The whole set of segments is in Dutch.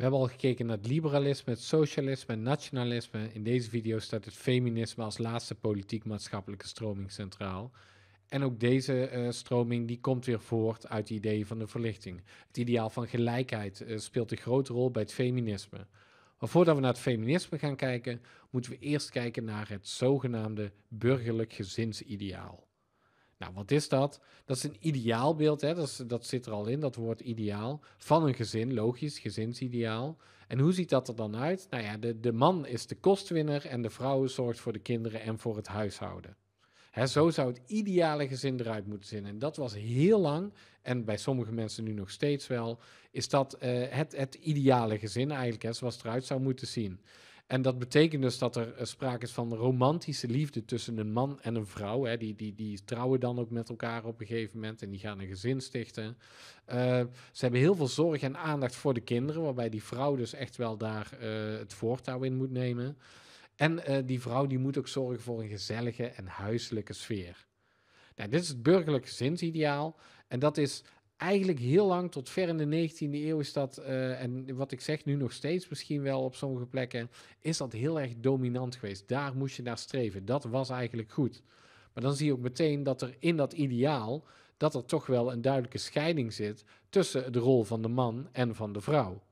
We hebben al gekeken naar het liberalisme, het socialisme en nationalisme. In deze video staat het feminisme als laatste politiek-maatschappelijke stroming centraal. En ook deze eh, stroming die komt weer voort uit de ideeën van de verlichting. Het ideaal van gelijkheid eh, speelt een grote rol bij het feminisme. Maar voordat we naar het feminisme gaan kijken, moeten we eerst kijken naar het zogenaamde burgerlijk gezinsideaal. Nou, wat is dat? Dat is een ideaalbeeld, hè? Dat, zit er al in, dat woord ideaal, van een gezin, logisch, gezinsideaal. En hoe ziet dat er dan uit? Nou ja, de, de man is de kostwinner en de vrouw zorgt voor de kinderen en voor het huishouden. Hè, zo zou het ideale gezin eruit moeten zien. En dat was heel lang, en bij sommige mensen nu nog steeds wel, is dat eh, het, het ideale gezin eigenlijk, hè, zoals het eruit zou moeten zien. En dat betekent dus dat er eh, sprake is van romantische liefde tussen een man en een vrouw. Hè. Die, die, die trouwen dan ook met elkaar op een gegeven moment en die gaan een gezin stichten. Eh, ze hebben heel veel zorg en aandacht voor de kinderen, waarbij die vrouw dus echt wel daar eh, het voortouw in moet nemen. En die vrouw die moet ook zorgen voor een gezellige en huiselijke sfeer. Nou, dit is het burgerlijk gezinsideaal. En dat is eigenlijk heel lang tot ver in de 19e eeuw is dat, eh, en wat ik zeg nu nog steeds misschien wel op sommige plekken, is dat heel erg dominant geweest. Daar moest je naar streven. Dat was eigenlijk goed. Maar dan zie je ook meteen dat er in dat ideaal, dat er toch wel een duidelijke scheiding zit tussen de rol van de man en van de vrouw.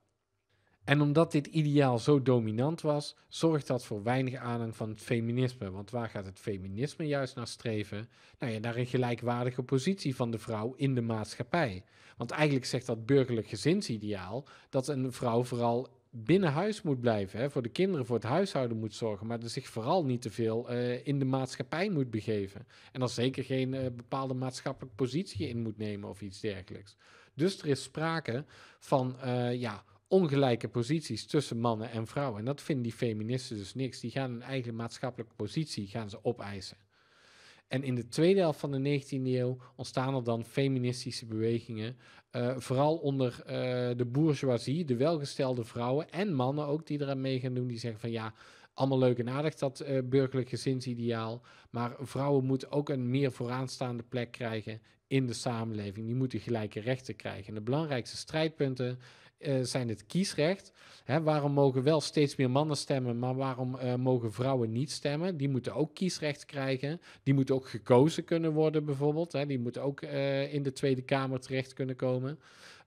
En omdat dit ideaal zo dominant was, zorgt dat voor weinig aanhang van het feminisme. Want waar gaat het feminisme juist naar streven? Nou ja, naar een gelijkwaardige positie van de vrouw in de maatschappij. Want eigenlijk zegt dat burgerlijk gezinsideaal dat een vrouw vooral binnen huis moet blijven, hè, voor de kinderen, voor het huishouden moet zorgen, maar er zich vooral niet te veel eh, in de maatschappij moet begeven. En dan zeker geen eh, bepaalde maatschappelijke positie in moet nemen of iets dergelijks. Dus er is sprake van eh, ja, ongelijke posities tussen mannen en vrouwen. En dat vinden die feministen dus niks. Die gaan hun eigen maatschappelijke positie gaan ze opeisen. En in de tweede helft van de 19e eeuw ontstaan er dan feministische bewegingen. Eh, vooral onder eh, de bourgeoisie, de welgestelde vrouwen en mannen ook die eraan mee gaan doen. Die zeggen van ja, allemaal leuk en aardig, dat uh, burgerlijk gezinsideaal. Maar vrouwen moeten ook een meer vooraanstaande plek krijgen in de samenleving. Die moeten gelijke rechten krijgen. En de belangrijkste strijdpunten eh, zijn het kiesrecht. Hè, waarom mogen wel steeds meer mannen stemmen, maar waarom eh, mogen vrouwen niet stemmen? Die moeten ook kiesrecht krijgen. Die moeten ook gekozen kunnen worden, bijvoorbeeld. Hè. Die moeten ook in de Tweede Kamer terecht kunnen komen.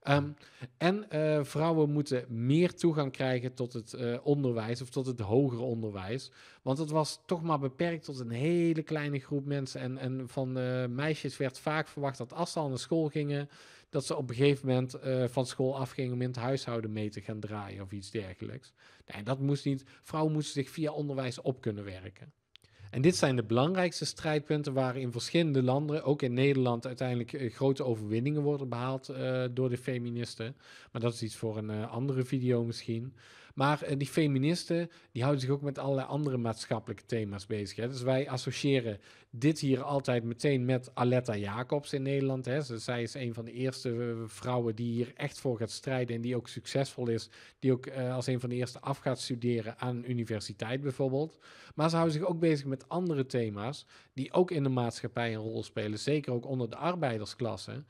Ehm, en eh, vrouwen moeten meer toegang krijgen tot het eh, onderwijs of tot het hoger onderwijs. Want dat was toch maar beperkt tot een hele kleine groep mensen. En, en van eh, meisjes werd vaak verwacht dat als ze al naar school gingen, dat ze op een gegeven moment van school afgingen om in het huishouden mee te gaan draaien of iets dergelijks. Nee, dat moest niet. Vrouwen moesten zich via onderwijs op kunnen werken. En dit zijn de belangrijkste strijdpunten waar in verschillende landen, ook in Nederland, uiteindelijk eh, grote overwinningen worden behaald eh, door de feministen. Maar dat is iets voor een eh, andere video misschien. Maar eh, die feministen, die houden zich ook met allerlei andere maatschappelijke thema's bezig. Hè. Dus wij associëren dit hier altijd meteen met Aletta Jacobs in Nederland. Hè. zij is een van de eerste eh, vrouwen die hier echt voor gaat strijden en die ook succesvol is. Die ook eh, als een van de eerste af gaat studeren aan een universiteit bijvoorbeeld. Maar ze houden zich ook bezig met andere thema's die ook in de maatschappij een rol spelen. Zeker ook onder de arbeidersklasse.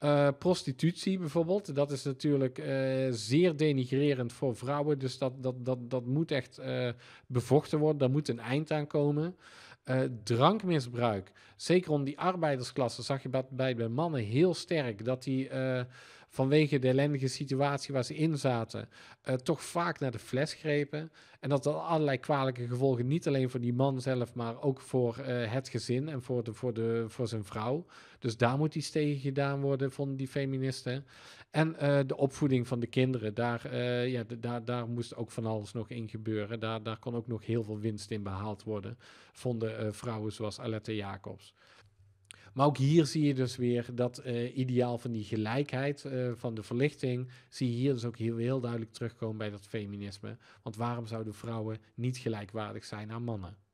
Eh, prostitutie bijvoorbeeld, dat is natuurlijk eh, zeer denigrerend voor vrouwen. Dus dat, dat, dat, dat moet echt eh, bevochten worden. Daar moet een eind aan komen. drankmisbruik. Zeker om die arbeidersklasse zag je bij, bij mannen heel sterk dat die vanwege de ellendige situatie waar ze in zaten, eh, toch vaak naar de fles grepen. En dat dat allerlei kwalijke gevolgen, niet alleen voor die man zelf, maar ook voor eh, het gezin en voor, de, voor, de, voor zijn vrouw. Dus daar moet iets tegen gedaan worden, vonden die feministen. En eh, de opvoeding van de kinderen, daar, ja, daar, daar moest ook van alles nog in gebeuren. Daar, daar kon ook nog heel veel winst in behaald worden, vonden vrouwen zoals Alette Jacobs. Maar ook hier zie je dus weer dat eh, ideaal van die gelijkheid eh, van de verlichting, zie je hier dus ook heel, heel duidelijk terugkomen bij dat feminisme. Want waarom zouden vrouwen niet gelijkwaardig zijn aan mannen?